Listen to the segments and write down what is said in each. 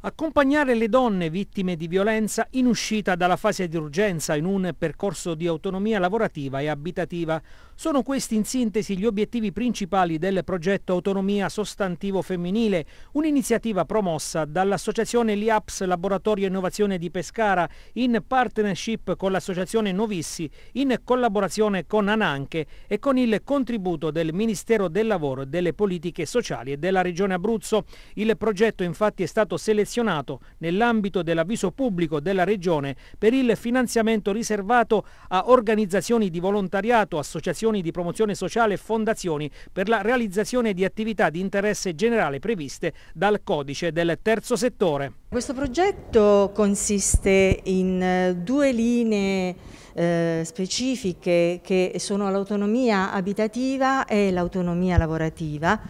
Accompagnare le donne vittime di violenza in uscita dalla fase di urgenza in un percorso di autonomia lavorativa e abitativa. Sono questi in sintesi gli obiettivi principali del progetto Autonomia Sostantivo Femminile, un'iniziativa promossa dall'associazione LIAPS Laboratorio Innovazione di Pescara in partnership con l'associazione Novissi, in collaborazione con Ananche e con il contributo del Ministero del Lavoro e delle Politiche Sociali e della Regione Abruzzo. Il progetto infatti è stato selezionato selezionato nell'ambito dell'avviso pubblico della Regione per il finanziamento riservato a organizzazioni di volontariato, associazioni di promozione sociale e fondazioni per la realizzazione di attività di interesse generale previste dal codice del terzo settore. Questo progetto consiste in eh, due linee eh, specifiche che sono l'autonomia abitativa e l'autonomia lavorativa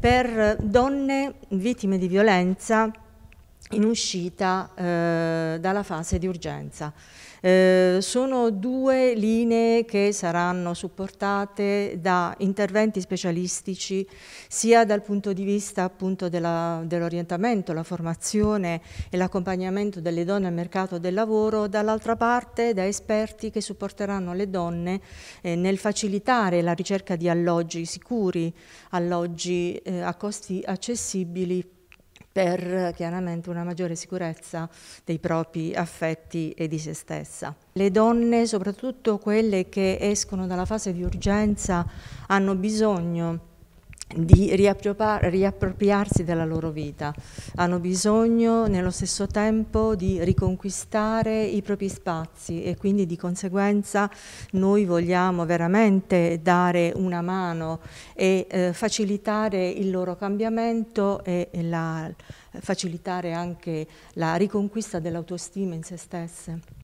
per donne vittime di violenza in uscita eh, dalla fase di urgenza. Eh, sono due linee che saranno supportate da interventi specialistici sia dal punto di vista dell'orientamento, dell la formazione e l'accompagnamento delle donne al mercato del lavoro, dall'altra parte da esperti che supporteranno le donne eh, nel facilitare la ricerca di alloggi sicuri, alloggi eh, a costi accessibili per eh, chiaramente una maggiore sicurezza dei propri affetti e di se stessa. Le donne, soprattutto quelle che escono dalla fase di urgenza, hanno bisogno di riappropriarsi della loro vita, hanno bisogno nello stesso tempo di riconquistare i propri spazi e quindi di conseguenza noi vogliamo veramente dare una mano e eh, facilitare il loro cambiamento e, e la, facilitare anche la riconquista dell'autostima in se stesse.